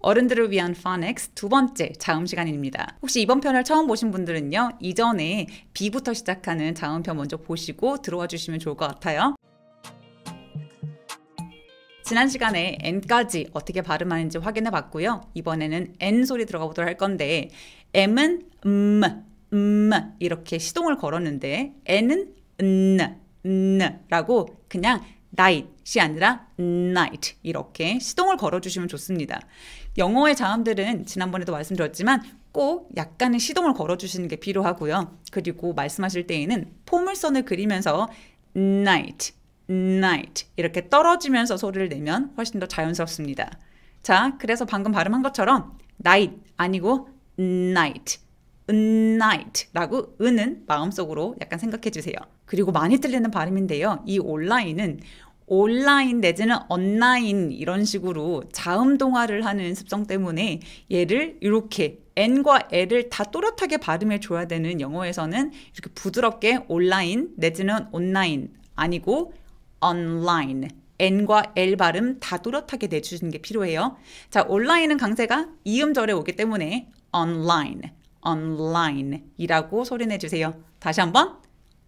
어른들을 위한 파닉스두 번째 자음 시간입니다. 혹시 이번 편을 처음 보신 분들은요, 이전에 B부터 시작하는 자음편 먼저 보시고 들어와 주시면 좋을 것 같아요. 지난 시간에 N까지 어떻게 발음하는지 확인해 봤고요. 이번에는 N 소리 들어가 보도록 할 건데, M은 음, 음 이렇게 시동을 걸었는데, N은 은, 은 라고 그냥 night이 아니라 night 이렇게 시동을 걸어주시면 좋습니다. 영어의 자음들은 지난번에도 말씀드렸지만 꼭 약간의 시동을 걸어주시는 게 필요하고요. 그리고 말씀하실 때에는 포물선을 그리면서 night, night 이렇게 떨어지면서 소리를 내면 훨씬 더 자연스럽습니다. 자, 그래서 방금 발음한 것처럼 night 아니고 night u n i t 라고 은은 마음속으로 약간 생각해 주세요. 그리고 많이 틀리는 발음인데요. 이 온라인은 온라인 내지는 온라인 이런 식으로 자음 동화를 하는 습성 때문에 얘를 이렇게 n과 l을 다 또렷하게 발음해 줘야 되는 영어에서는 이렇게 부드럽게 온라인 내지는 온라인 아니고 online n과 l 발음 다 또렷하게 내주시는 게 필요해요. 자, 온라인은 강세가 이음절에 오기 때문에 online online이라고 소리내 주세요. 다시 한번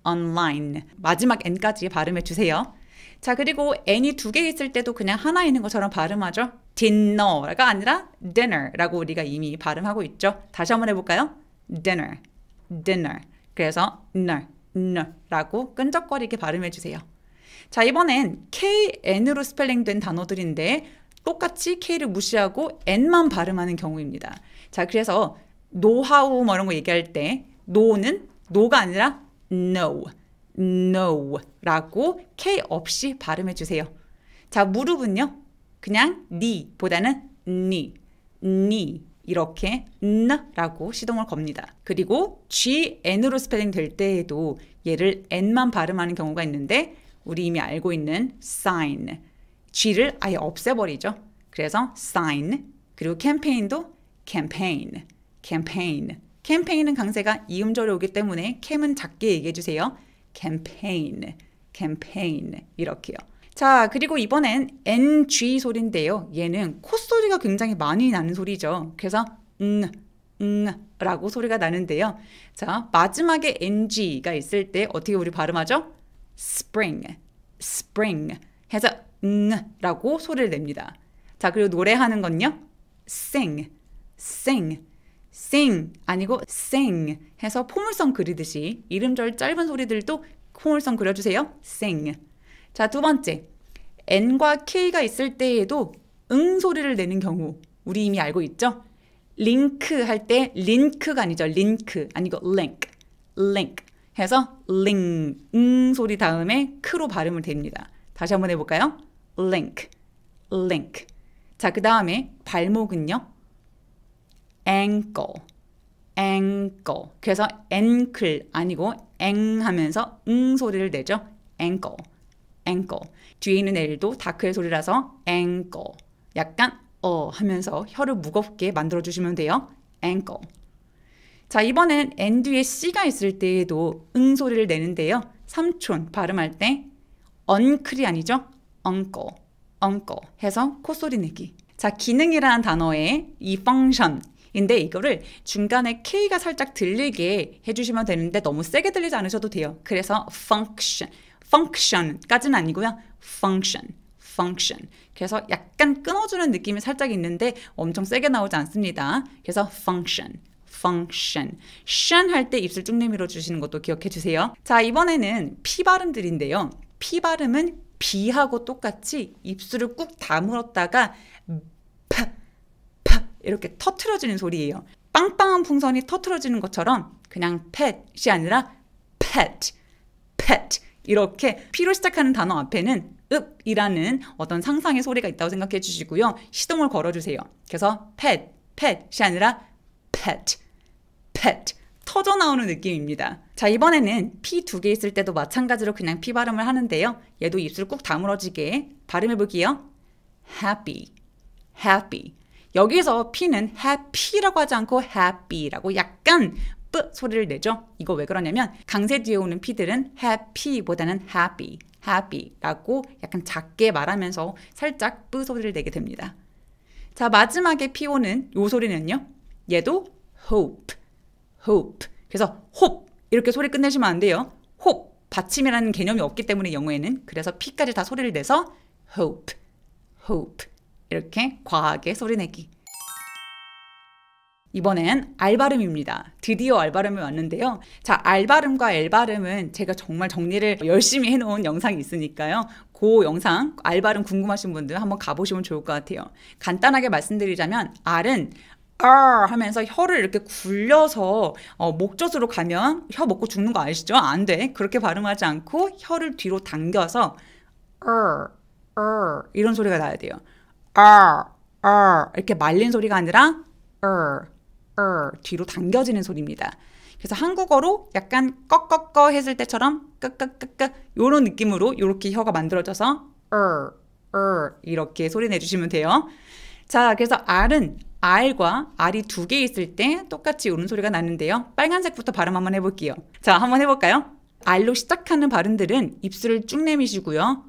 online 마지막 n까지 발음해 주세요. 자 그리고 n이 두 개 있을 때도 그냥 하나 있는 것처럼 발음하죠. dinner가 아니라 dinner라고 우리가 이미 발음하고 있죠. 다시 한번 해볼까요? dinner, dinner. 그래서 n, n라고 끈적거리게 발음해 주세요. 자 이번엔 kn으로 스펠링된 단어들인데 똑같이 k를 무시하고 n만 발음하는 경우입니다. 자 그래서 노하우 뭐 이런 거 얘기할 때 노는 노가 아니라 no, no라고 k 없이 발음해 주세요. 자, 무릎은요. 그냥 knee 보다는 knee, knee 이렇게 n라고 시동을 겁니다. 그리고 gn으로 스펠링 될 때에도 얘를 n만 발음하는 경우가 있는데 우리 이미 알고 있는 sign, g를 아예 없애버리죠. 그래서 sign, 그리고 캠페인도 campaign, campaign. 캠페인은 강세가 이음절이 오기 때문에 캠은 작게 얘기해 주세요. 캠페인, 캠페인 이렇게요. 자, 그리고 이번엔 ng 소리인데요. 얘는 콧소리가 굉장히 많이 나는 소리죠. 그래서 음, 음 라고 소리가 나는데요. 자, 마지막에 ng가 있을 때 어떻게 우리 발음하죠? spring, spring 해서 음 라고 소리를 냅니다. 자, 그리고 노래하는 건요. sing, sing sing 아니고 sing 해서 포물선 그리듯이 이름절 짧은 소리들도 포물선 그려주세요. sing. 자, 두 번째. n과 k가 있을 때에도 응 소리를 내는 경우 우리 이미 알고 있죠? 링크 할 때 링크가 아니죠. 링크 아니고 link. link 해서 링, 응 소리 다음에 크로 발음을 됩니다. 다시 한번 해볼까요? link, link. 자, 그 다음에 발목은요? ankle, ankle. 그래서 ankle 아니고 앵 하면서 응 소리를 내죠. ankle, ankle. 뒤에 있는 L도 다크의 소리라서 ankle. 약간 어 하면서 혀를 무겁게 만들어 주시면 돼요. ankle. 자, 이번엔 n 뒤에 c가 있을 때에도 응 소리를 내는데요. 삼촌 발음할 때 언클이 아니죠? 언꺼, 언꺼 해서 콧소리 내기. 자, 기능이라는 단어에 이 펑션, 근데 이거를 중간에 K가 살짝 들리게 해주시면 되는데 너무 세게 들리지 않으셔도 돼요. 그래서 function, function까지는 아니고요. function, function. 그래서 약간 끊어주는 느낌이 살짝 있는데 엄청 세게 나오지 않습니다. 그래서 function. function. s h 할때 입술 쭉 내밀어 주시는 것도 기억해 주세요. 자, 이번에는 p 발음들인데요. p 발음은 b하고 똑같이 입술을 꾹 다물었다가 이렇게 터트려지는 소리예요. 빵빵한 풍선이 터트려지는 것처럼 그냥 pet이 아니라 pet, pet 이렇게 피로 시작하는 단어 앞에는 읍이라는 어떤 상상의 소리가 있다고 생각해 주시고요. 시동을 걸어 주세요. 그래서 pet, pet이 아니라 pet, pet 터져 나오는 느낌입니다. 자, 이번에는 피 두 개 있을 때도 마찬가지로 그냥 피 발음을 하는데요. 얘도 입술 꾹 다물어지게 발음해 볼게요. happy, happy 여기서 P는 happy라고 하지 않고 happy라고 약간 뿌 소리를 내죠. 이거 왜 그러냐면 강세 뒤에 오는 P들은 happy보다는 happy, happy라고 약간 작게 말하면서 살짝 뿌 소리를 내게 됩니다. 자 마지막에 p 오는요 소리는요. 얘도 hope, hope. 그래서 hope 이렇게 소리 끝내시면 안 돼요. hope 받침이라는 개념이 없기 때문에 영어에는 그래서 P까지 다 소리를 내서 hope, hope. 이렇게 과하게 소리내기. 이번엔 알 발음입니다. 드디어 알 발음이 왔는데요. 자, 알 발음과 엘 발음은 제가 정말 정리를 열심히 해놓은 영상이 있으니까요. 그 영상 알 발음 궁금하신 분들 한번 가보시면 좋을 것 같아요. 간단하게 말씀드리자면 알은 아 하면서 혀를 이렇게 굴려서 어, 목젖으로 가면 혀 먹고 죽는 거 아시죠? 안 돼. 그렇게 발음하지 않고 혀를 뒤로 당겨서 어, 어 이런 소리가 나야 돼요. 어, r 어. 이렇게 말린 소리가 아니라 어, 어, 뒤로 당겨지는 소리입니다. 그래서 한국어로 약간 꺽꺽꺽 했을 때처럼 끄끄끄끄 요런 느낌으로 요렇게 혀가 만들어져서 r, 어, r 어 이렇게 소리 내주시면 돼요. 자, 그래서 r은 R과 R이 두 개 있을 때 똑같이 우는 소리가 나는데요. 빨간색부터 발음 한번 해볼게요. 자, 한번 해볼까요? R로 시작하는 발음들은 입술을 쭉 내미시고요.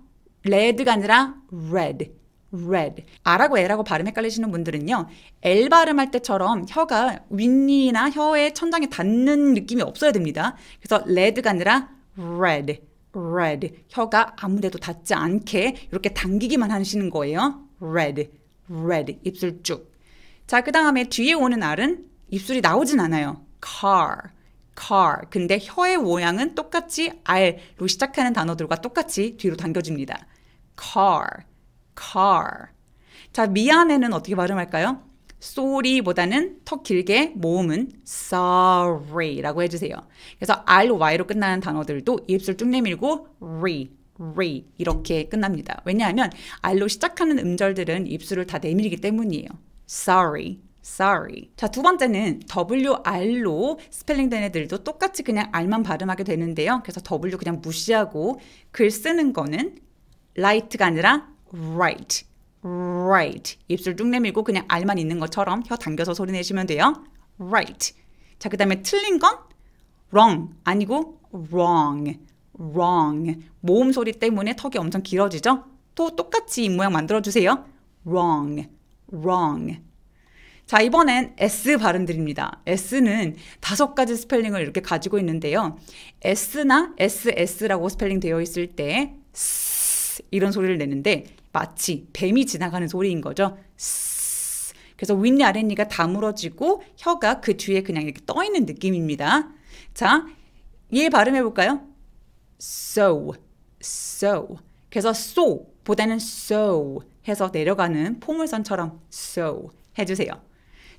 r e 가 아니라 red, red. 아라고 에라고 발음 헷갈리시는 분들은요. 엘 발음할 때처럼 혀가 윗니나 혀의 천장에 닿는 느낌이 없어야 됩니다. 그래서 red가 아니라 red, red. 혀가 아무데도 닿지 않게 이렇게 당기기만 하시는 거예요. red, red. 입술 쭉. 자, 그 다음에 뒤에 오는 R은 입술이 나오진 않아요. car, car. 근데 혀의 모양은 똑같이 R로 시작하는 단어들과 똑같이 뒤로 당겨집니다. car, car. 자, 미안해는 어떻게 발음할까요? sorry보다는 더 길게 모음은 sorry라고 해주세요. 그래서 ry로 끝나는 단어들도 입술 쭉 내밀고 re, re 이렇게 끝납니다. 왜냐하면 r로 시작하는 음절들은 입술을 다 내밀기 때문이에요. sorry, sorry. 자, 두 번째는 WR로 스펠링된 애들도 똑같이 그냥 R만 발음하게 되는데요. 그래서 W 그냥 무시하고 글 쓰는 거는 l i g h t 가 아니라 right, right. 입술 쭉 내밀고 그냥 알만 있는 것처럼 혀 당겨서 소리 내시면 돼요. right. 자, 그 다음에 틀린 건 wrong 아니고 wrong, wrong. 모음 소리 때문에 턱이 엄청 길어지죠? 또 똑같이 모양 만들어주세요. wrong, wrong. 자, 이번엔 S 발음 드립니다. S는 다섯 가지 스펠링을 이렇게 가지고 있는데요. S나 SS라고 스펠링 되어 있을 때 S 이런 소리를 내는데 마치 뱀이 지나가는 소리인 거죠. 그래서 윗니 아랫니가 다물어지고 혀가 그 뒤에 그냥 이렇게 떠 있는 느낌입니다. 자, 얘 발음해 볼까요? so, so. 그래서 so 보다는 so 해서 내려가는 포물선처럼 so 해주세요.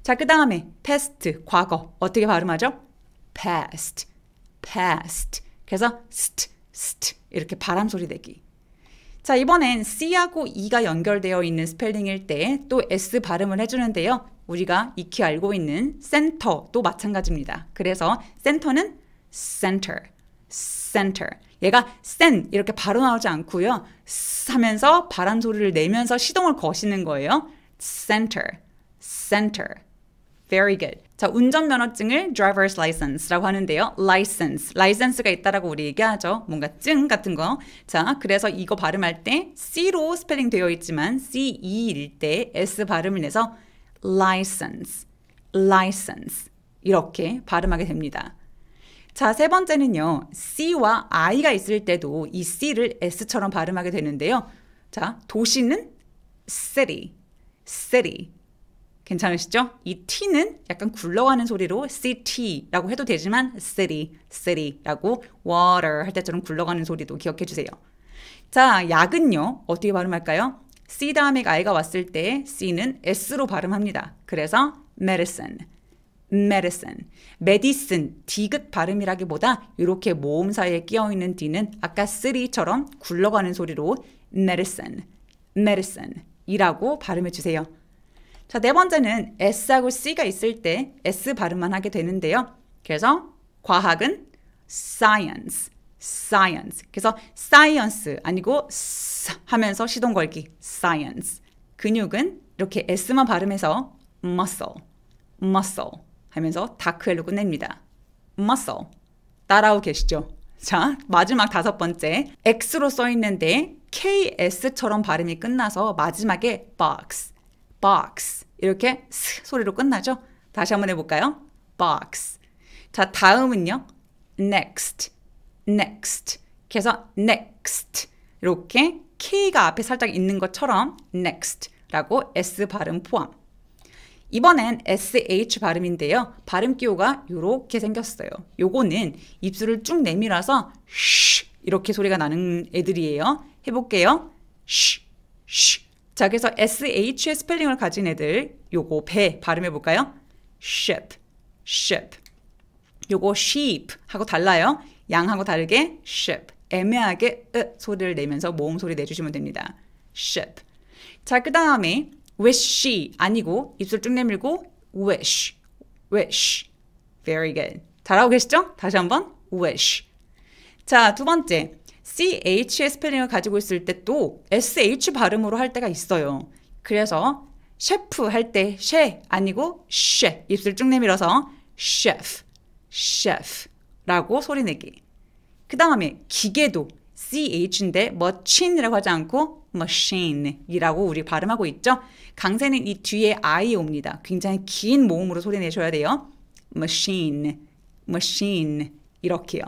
자, 그 다음에 past, 과거. 어떻게 발음하죠? past, past. 그래서 st, st 이렇게 바람 소리 내기. 자, 이번엔 C하고 E가 연결되어 있는 스펠링일 때 또 S 발음을 해주는데요. 우리가 익히 알고 있는 센터도 마찬가지입니다. 그래서 센터는 center, center. 얘가 센 이렇게 바로 나오지 않고요. 하면서 바람 소리를 내면서 시동을 거시는 거예요. center, center. Very good. 자, 운전면허증을 driver's license라고 하는데요. license, license가 있다라고 우리 얘기하죠. 뭔가 증 같은 거. 자, 그래서 이거 발음할 때 C로 스펠링 되어 있지만 CE일 때 S 발음을 내서 license, license 이렇게 발음하게 됩니다. 자, 세 번째는요. C와 I가 있을 때도 이 C를 S처럼 발음하게 되는데요. 자, 도시는 city, city. 괜찮으시죠? 이 t는 약간 굴러가는 소리로 city라고 해도 되지만 city, city라고 water 할 때처럼 굴러가는 소리도 기억해 주세요. 자, 약은요. 어떻게 발음할까요? c 다음에 i가 왔을 때 c는 s로 발음합니다. 그래서 medicine, medicine, medicine, 디귿 발음이라기보다 이렇게 모음 사이에 끼어 있는 d는 아까 3처럼 굴러가는 소리로 medicine, medicine 이라고 발음해 주세요. 자, 네 번째는 S하고 C가 있을 때 S 발음만 하게 되는데요. 그래서 과학은 science, science. 그래서 science 아니고 s 하면서 시동 걸기, science. 근육은 이렇게 S만 발음해서 muscle, muscle 하면서 다크헬로 끝냅니다. muscle. 따라오 계시죠? 자, 마지막 다섯 번째. X로 써 있는데 KS처럼 발음이 끝나서 마지막에 box, box 이렇게 스 소리로 끝나죠? 다시 한번 해볼까요? box 자 다음은요 next next 그래서 next 이렇게 K가 앞에 살짝 있는 것처럼 next라고 S 발음 포함 이번엔 SH 발음인데요. 발음 기호가 이렇게 생겼어요. 요거는 입술을 쭉 내밀어서 쉬 이렇게 소리가 나는 애들이에요. 해볼게요. 쉬 자, 그래서 SH의 스펠링을 가진 애들, 요거 배 발음해 볼까요? ship, ship. 요거 sheep 하고 달라요. 양하고 다르게 ship. 애매하게 으 소리를 내면서 모음 소리 내주시면 됩니다. ship. 자, 그 다음에 wishy 아니고 입술 쭉 내밀고 wish, wish. Very good. 잘하고 계시죠? 다시 한번 wish. 자, 두 번째. CH의 스펠링을 가지고 있을 때 또 SH 발음으로 할 때가 있어요. 그래서 셰프 할 때 셰 아니고 셰 입술 쭉 내밀어서 셰프 셰프라고 소리 내기. 그 다음에 기계도 CH인데 머친이라고 하지 않고 machine이라고 우리 발음하고 있죠. 강세는 이 뒤에 I 옵니다. 굉장히 긴 모음으로 소리 내셔야 돼요. machine, machine 이렇게요.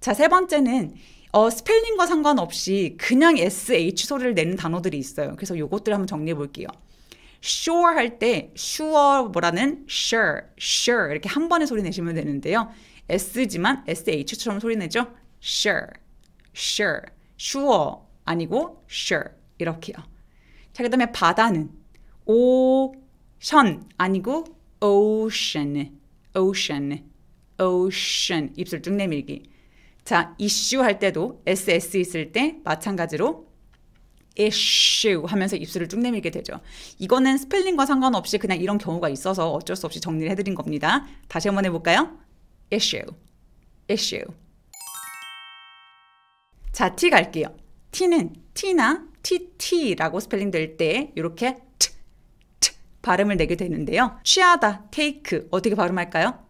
자, 세 번째는 어, 스펠링과 상관없이 그냥 sh 소리를 내는 단어들이 있어요. 그래서 요것들 한번 정리해 볼게요. sure 할때 sure 뭐라는 sure, sure 이렇게 한 번에 소리 내시면 되는데요. s지만 sh처럼 소리 내죠. sure, sure, sure 아니고 sure 이렇게요. 자, 그다음에 바다는 ocean 아니고 ocean, ocean, ocean 입술 쭉 내밀기. 자, 이슈 할 때도 ss 있을 때 마찬가지로 i s s u 하면서 입술을 쭉 내밀게 되죠. 이거는 스펠링과 상관없이 그냥 이런 경우가 있어서 어쩔 수 없이 정리를 해드린 겁니다. 다시 한번 해볼까요? i s s u i u 자, t 갈게요. t는 t나 tt라고 스펠링 될 때 이렇게 t, t 발음을 내게 되는데요. 취하다, take 어떻게 발음할까요?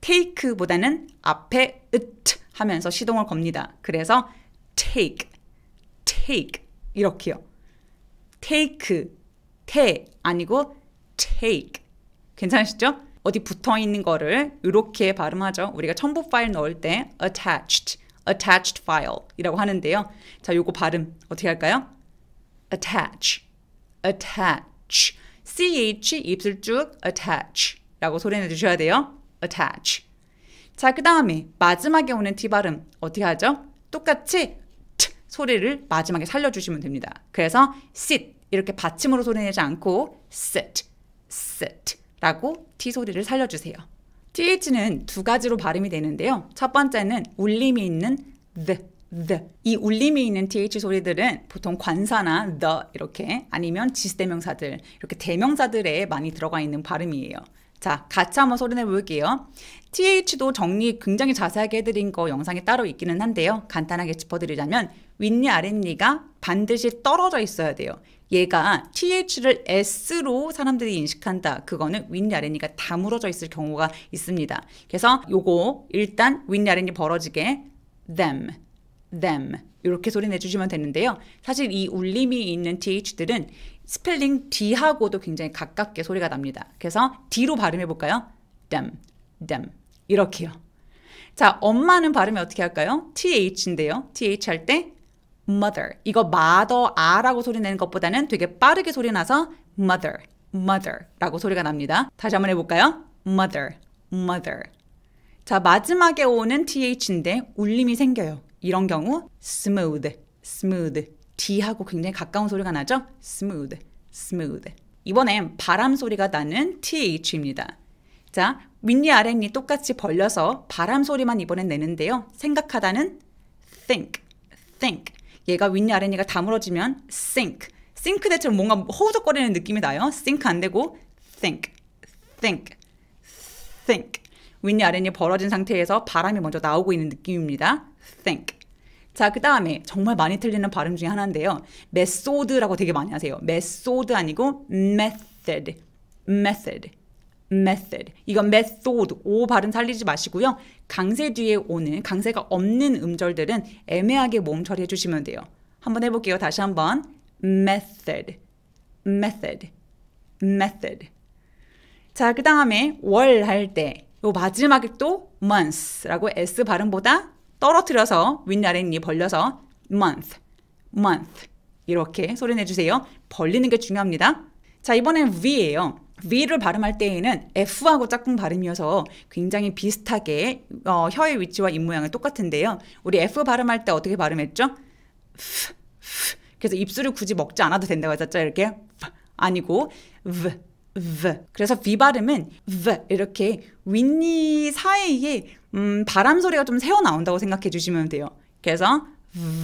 take보다는 앞에 으트 하면서 시동을 겁니다. 그래서 take, take 이렇게요. take, 테 아니고 take. 괜찮으시죠? 어디 붙어 있는 거를 이렇게 발음하죠. 우리가 첨부 파일 넣을 때 attached, attached file이라고 하는데요. 자, 요거 발음 어떻게 할까요? attach, attach, ch 입술 쭉 attach라고 소리내 주셔야 돼요. attach. 자, 그 다음에 마지막에 오는 티 발음 어떻게 하죠? 똑같이 트 소리를 마지막에 살려주시면 됩니다. 그래서 sit 이렇게 받침으로 소리내지 않고 sit, sit 라고 티 소리를 살려주세요. TH는 두 가지로 발음이 되는데요. 첫 번째는 울림이 있는 the, the. 이 울림이 있는 TH 소리들은 보통 관사나 the 이렇게 아니면 지시대명사들 이렇게 대명사들에 많이 들어가 있는 발음이에요. 자, 같이 한번 소리 내볼게요. TH도 정리 굉장히 자세하게 해드린 거 영상이 따로 있기는 한데요. 간단하게 짚어드리자면 윗니 아랫니가 반드시 떨어져 있어야 돼요. 얘가 TH를 S로 사람들이 인식한다. 그거는 윗니 아랫니가 다물어져 있을 경우가 있습니다. 그래서 요거 일단 윗니 아랫니 벌어지게 them, them 이렇게 소리 내주시면 되는데요. 사실 이 울림이 있는 TH들은 스펠링 D하고도 굉장히 가깝게 소리가 납니다. 그래서 D로 발음해 볼까요? damn, d a m 이렇게요. 자, 엄마는 발음이 어떻게 할까요? TH인데요. TH 할 때 mother. 이거 mother, 아라고 소리 내는 것보다는 되게 빠르게 소리 나서 mother, mother라고 소리가 납니다. 다시 한번 해볼까요? mother, mother. 자, 마지막에 오는 TH인데 울림이 생겨요. 이런 경우 smooth, smooth D하고 굉장히 가까운 소리가 나죠? smooth, smooth. 이번엔 바람 소리가 나는 TH입니다. 자, 윗니 아랫니 똑같이 벌려서 바람 소리만 이번엔 내는데요. 생각하다는 think, think. 얘가 윗니 아랫니가 다물어지면 sink. 싱크대처럼 뭔가 허우적거리는 느낌이 나요. 싱크 안 되고 think, think, think. 윗니 아랫니 벌어진 상태에서 바람이 먼저 나오고 있는 느낌입니다. think. 자, 그 다음에 정말 많이 틀리는 발음 중에 하나인데요. 메소드라고 되게 많이 하세요. 메소드 아니고 method, method, method. 이건 method, 오 발음 살리지 마시고요. 강세 뒤에 오는, 강세가 없는 음절들은 애매하게 몸 처리해 주시면 돼요. 한번 해볼게요. 다시 한번. method, method, method. 자, 그 다음에 월 할 때, 요 마지막에 또 months라고 S 발음보다 떨어뜨려서 윗날랫이 벌려서 month, month 이렇게 소리 내주세요. 벌리는 게 중요합니다. 자 이번엔 V예요. V를 발음할 때에는 F하고 짝꿍 발음이어서 굉장히 비슷하게 어, 혀의 위치와 입모양은 똑같은데요. 우리 F 발음할 때 어떻게 발음했죠? F, F. 그래서 입술을 굳이 먹지 않아도 된다고 했었죠. 이렇게 F 아니고 V, v. 그래서 v 발음은 v 이렇게 윗니 사이에 음, 바람 소리가 좀 새어 나온다고 생각해 주시면 돼요. 그래서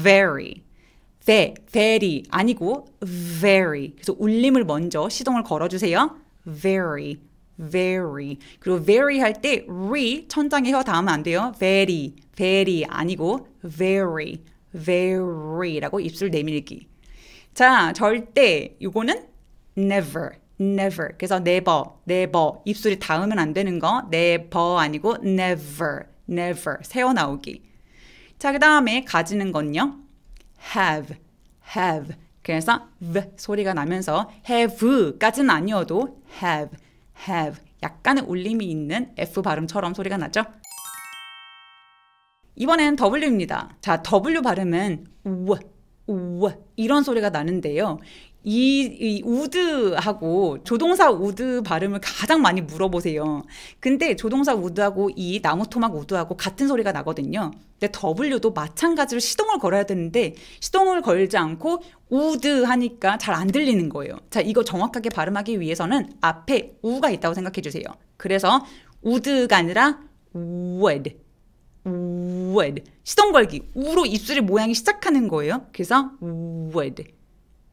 very, ve, very 아니고 very. 그래서 울림을 먼저 시동을 걸어 주세요. very, very. 그리고 very 할 때 re 천장에 혀 닿으면 안 돼요. very, very 아니고 very, very라고 입술 내밀기. 자, 절대 요거는 never. never. 그래서 never, never. 입술이 닿으면 안 되는 거. never 아니고 never, never. 새어 나오기. 자, 그 다음에 가지는 건요. have, have. 그래서 v 소리가 나면서 have까지는 아니어도 have, have. 약간의 울림이 있는 F 발음처럼 소리가 나죠? 이번엔 W입니다. 자, W 발음은 w, w 이런 소리가 나는데요. 이, 이 우드하고 조동사 우드 발음을 가장 많이 물어보세요. 근데 조동사 우드하고 이 나무 토막 우드하고 같은 소리가 나거든요. 근데 W도 마찬가지로 시동을 걸어야 되는데 시동을 걸지 않고 우드 하니까 잘 안 들리는 거예요. 자, 이거 정확하게 발음하기 위해서는 앞에 우가 있다고 생각해 주세요. 그래서 우드가 아니라 would would 시동 걸기 우로 입술의 모양이 시작하는 거예요. 그래서 would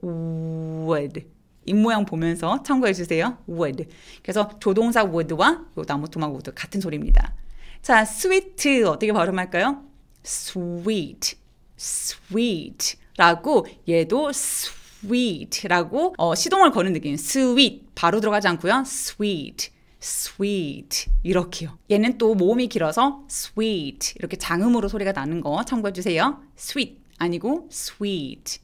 would 입 모양 보면서 참고해 주세요. would. 그래서 조동사 would와 나무 토막 would 같은 소리입니다. 자, sweet 어떻게 발음할까요? sweet, sweet라고 얘도 sweet라고 어, 시동을 거는 느낌. sweet 바로 들어가지 않고요. sweet. sweet 이렇게요. 얘는 또 모음이 길어서 sweet 이렇게 장음으로 소리가 나는 거 참고해 주세요. sweet 아니고 sweet.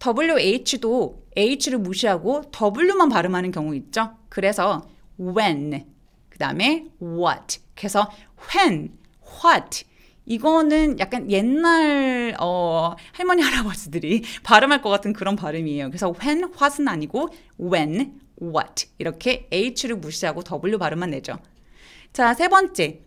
WH도 H를 무시하고 W만 발음하는 경우 있죠. 그래서 when, 그 다음에 what, 그래서 when, what, 이거는 약간 옛날 어, 할머니 할아버지들이 발음할 것 같은 그런 발음이에요. 그래서 when, what은 아니고 when, what 이렇게 h를 무시하고 w 발음만 내죠. 자, 세 번째.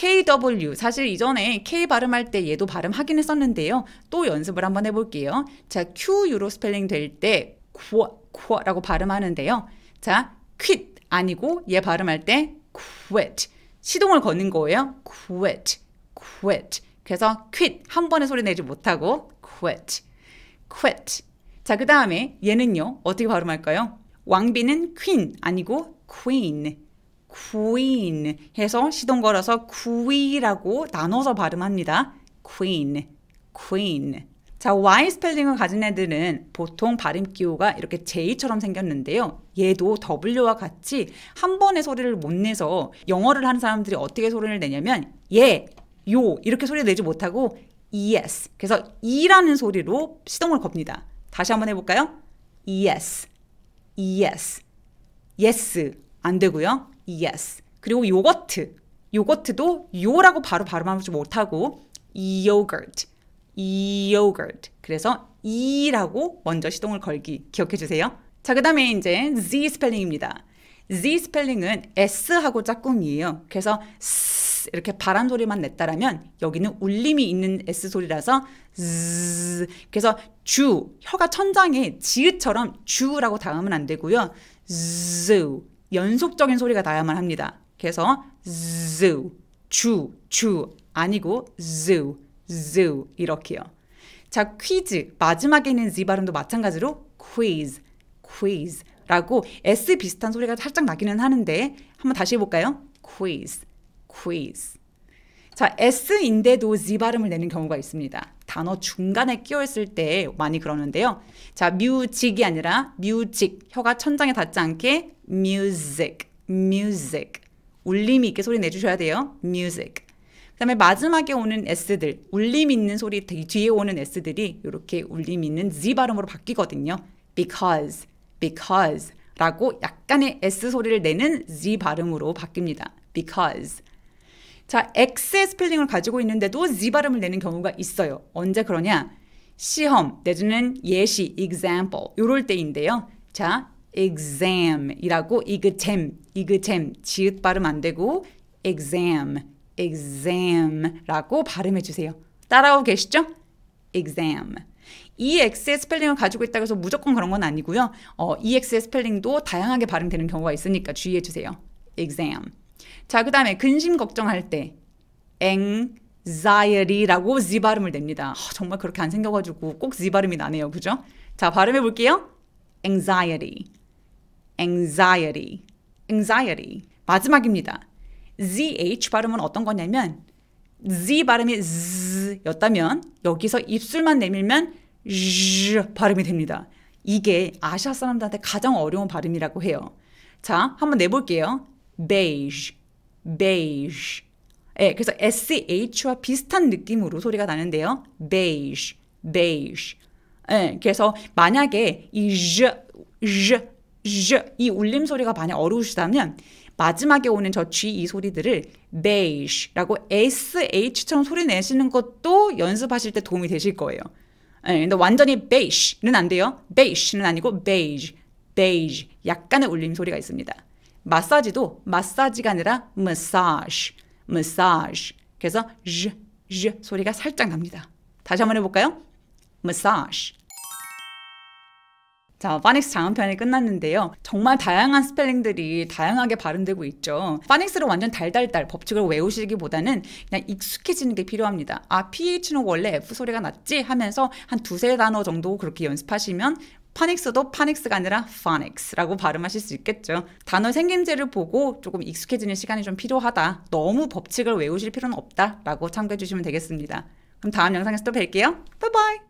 KW 사실 이전에 K 발음할 때 얘도 발음하긴 했었는데요. 또 연습을 한번 해볼게요. 자 Q유로 스펠링 될때 쿠아 쿠 q 라고 발음하는데요. 자 quit 아니고 얘 발음할 때 quit 시동을 거는 거예요. quit quit 그래서 quit 한 번에 소리 내지 못하고 quit quit 자그 다음에 얘는요 어떻게 발음할까요? 왕비는 queen 아니고 queen queen 해서 시동 걸어서 구이라고 나눠서 발음합니다. queen, queen. 자, Y 스펠링을 가진 애들은 보통 발음 기호가 이렇게 J처럼 생겼는데요. 얘도 W와 같이 한 번의 소리를 못 내서 영어를 하는 사람들이 어떻게 소리를 내냐면 예, 요 이렇게 소리를 내지 못하고 ES. 그래서 E라는 소리로 시동을 겁니다. 다시 한번 해볼까요? ES, ES, yes 안 되고요. yes. 그리고 요거트. 요거트도 요라고 바로 발음하지 못하고 yogurt, yogurt. 그래서 이라고 먼저 시동을 걸기 기억해 주세요. 자, 그 다음에 이제 z 스펠링입니다. z 스펠링은 s하고 짝꿍이에요. 그래서 s 이렇게 바람 소리만 냈다라면 여기는 울림이 있는 s 소리라서 z 그래서 주 혀가 천장에 지읒처럼 주라고 당하면 안 되고요. zoo 연속적인 소리가 나야만 합니다. 그래서 zoo, 주, 주 아니고 zoo, zoo 이렇게요. 자, 퀴즈 마지막에 있는 z 발음도 마찬가지로 quiz, quiz 라고 S 비슷한 소리가 살짝 나기는 하는데 한번 다시 해볼까요? quiz, quiz 자, S인데도 Z 발음을 내는 경우가 있습니다. 단어 중간에 끼어 있을 때 많이 그러는데요. 자, 뮤직이 아니라 뮤직. 혀가 천장에 닿지 않게 뮤직. 뮤직. 울림 있게 소리 내주셔야 돼요. 뮤직. 그 다음에 마지막에 오는 S들, 울림 있는 소리 뒤에 오는 S들이 이렇게 울림 있는 Z 발음으로 바뀌거든요. because, because 라고 약간의 S 소리를 내는 Z 발음으로 바뀝니다. because. 자, X의 스펠링을 가지고 있는데도 Z 발음을 내는 경우가 있어요. 언제 그러냐? 시험 내지는 예시 example 요럴 때인데요. 자, exam이라고 이그잼, 이그잼 지읒 발음 안 되고 exam, exam라고 발음해 주세요. 따라오고 계시죠? exam. EX의 스펠링을 가지고 있다고 해서 무조건 그런 건 아니고요. 어, EX의 스펠링도 다양하게 발음되는 경우가 있으니까 주의해 주세요. exam. 자, 그 다음에 근심 걱정할 때 anxiety라고 z 발음을 냅니다. 아, 정말 그렇게 안 생겨가지고 꼭 z 발음이 나네요. 그죠? 자, 발음해 볼게요. anxiety, anxiety, anxiety. 마지막입니다. ZH 발음은 어떤 거냐면 Z 발음이 Z였다면 여기서 입술만 내밀면 Z 발음이 됩니다. 이게 아시아 사람들한테 가장 어려운 발음이라고 해요. 자, 한번 내볼게요. beige, beige. 예, 그래서 sh와 비슷한 느낌으로 소리가 나는데요. beige, beige. 예, 그래서 만약에 이 j, j, j 이 울림 소리가 만약 어려우시다면 마지막에 오는 저 G 이 소리들을 beige라고 sh처럼 소리 내시는 것도 연습하실 때 도움이 되실 거예요. 예, 근데 완전히 beige는 안 돼요. beige는 아니고 beige, beige 약간의 울림 소리가 있습니다. 마사지도 마사지가 아니라 마사지, 마사지. 그래서 j, j 소리가 살짝 납니다. 다시 한번 해볼까요? 마사지. 자, 파닉스 장음편이 끝났는데요. 정말 다양한 스펠링들이 다양하게 발음되고 있죠. 파닉스를 완전 달달달 법칙을 외우시기보다는 그냥 익숙해지는 게 필요합니다. 아, PH는 원래 F 소리가 났지 하면서 한 두세 단어 정도 그렇게 연습하시면 파닉스도 파닉스가 아니라 파닉스라고 발음하실 수 있겠죠. 단어 생김새를 보고 조금 익숙해지는 시간이 좀 필요하다. 너무 법칙을 외우실 필요는 없다라고 참고해 주시면 되겠습니다. 그럼 다음 영상에서 또 뵐게요. 바이바이.